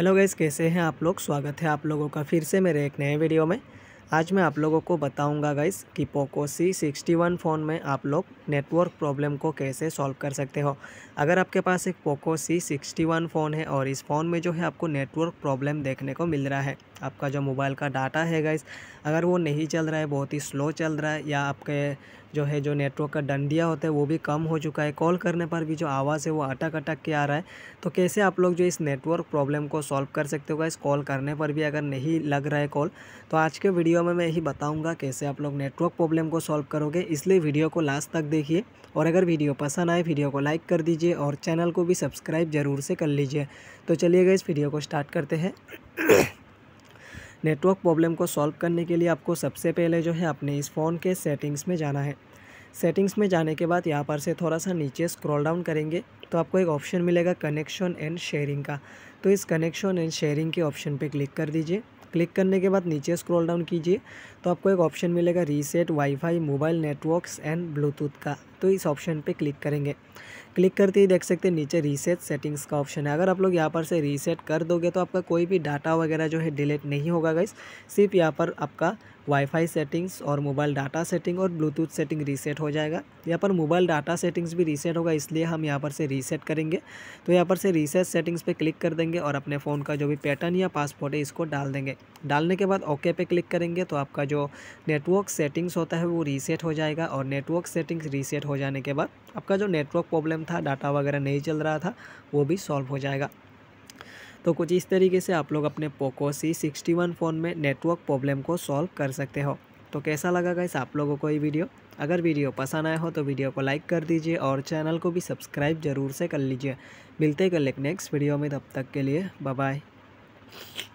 hello guys कैसे हैं आप लोग स्वागत है आप लोगों का फिर से मेरे एक नए वीडियो में आज मैं आप लोगों को बताऊंगा गैस कि Poco C sixty one phone में आप लोग नेटवर्क प्रॉब्लम को कैसे सॉल्व कर सकते हो अगर आपके पास एक Poco C sixty one phone है और इस फ़ोन में जो है आपको नेटवर्क प्रॉब्लम देखने को मिल रहा है आपका जो मोबाइल का डाटा है गाइस अगर वो नहीं चल रहा है बहुत ही स्लो चल रहा है या आपके जो है जो नेटवर्क का डंडिया होता है वो भी कम हो चुका है कॉल करने पर भी जो आवाज़ है वो अटक अटक के आ रहा है तो कैसे आप लोग जो इस नेटवर्क प्रॉब्लम को सॉल्व कर सकते हो इस कॉल करने पर भी अगर नहीं लग रहा है कॉल तो आज के वीडियो में मैं यही बताऊँगा कैसे आप लोग नेटवर्क प्रॉब्लम को सॉल्व करोगे इसलिए वीडियो को लास्ट तक देखिए और अगर वीडियो पसंद आए वीडियो को लाइक कर दीजिए और चैनल को भी सब्सक्राइब ज़रूर से कर लीजिए तो चलिएगा इस वीडियो को स्टार्ट करते हैं नेटवर्क प्रॉब्लम को सॉल्व करने के लिए आपको सबसे पहले जो है अपने इस फ़ोन के सेटिंग्स में जाना है सेटिंग्स में जाने के बाद यहाँ पर से थोड़ा सा नीचे स्क्रॉल डाउन करेंगे तो आपको एक ऑप्शन मिलेगा कनेक्शन एंड शेयरिंग का तो इस कनेक्शन एंड शेयरिंग के ऑप्शन पे क्लिक कर दीजिए क्लिक करने के बाद नीचे स्क्रॉल डाउन कीजिए तो आपको एक ऑप्शन मिलेगा reset WiFi mobile networks and Bluetooth का तो इस ऑप्शन पे क्लिक करेंगे क्लिक करते ही देख सकते हैं नीचे रीसेट सेटिंग्स का ऑप्शन है अगर आप लोग यहाँ पर से रीसेट कर दोगे तो आपका कोई भी डाटा वगैरह जो है डिलीट नहीं होगा गाइस सिर्फ यहाँ पर आपका वाईफाई सेटिंग्स और मोबाइल डाटा सेटिंग और ब्लूटूथ सेटिंग रीसेट हो जाएगा यहाँ पर मोबाइल डाटा सेटिंग्स भी रीसेट होगा इसलिए हम यहाँ पर से रीसेट करेंगे तो यहाँ पर से रीसेट सेटिंग्स पर क्लिक कर देंगे और अपने फ़ोन का जो भी पैटर्न या पासपोर्ट है इसको डाल देंगे डालने के बाद ओके पे क्लिक करेंगे तो आपका जो नेटवर्क सेटिंग्स होता है वो रीसेट हो जाएगा और नेटवर्क सेटिंग्स रीसेट हो जाने के बाद आपका जो नेटवर्क प्रॉब्लम था डाटा वगैरह नहीं चल रहा था वो भी सॉल्व हो जाएगा तो कुछ इस तरीके से आप लोग अपने Poco C sixty one phone में नेटवर्क प्रॉब्लम को सॉल्व कर सकते हो तो कैसा लगा गाइस आप लोगों को ये वीडियो अगर वीडियो पसंद आया हो तो वीडियो को लाइक कर दीजिए और चैनल को भी सब्सक्राइब जरूर से कर लीजिए मिलते कल नेक्स्ट वीडियो में तब तक के लिए बाय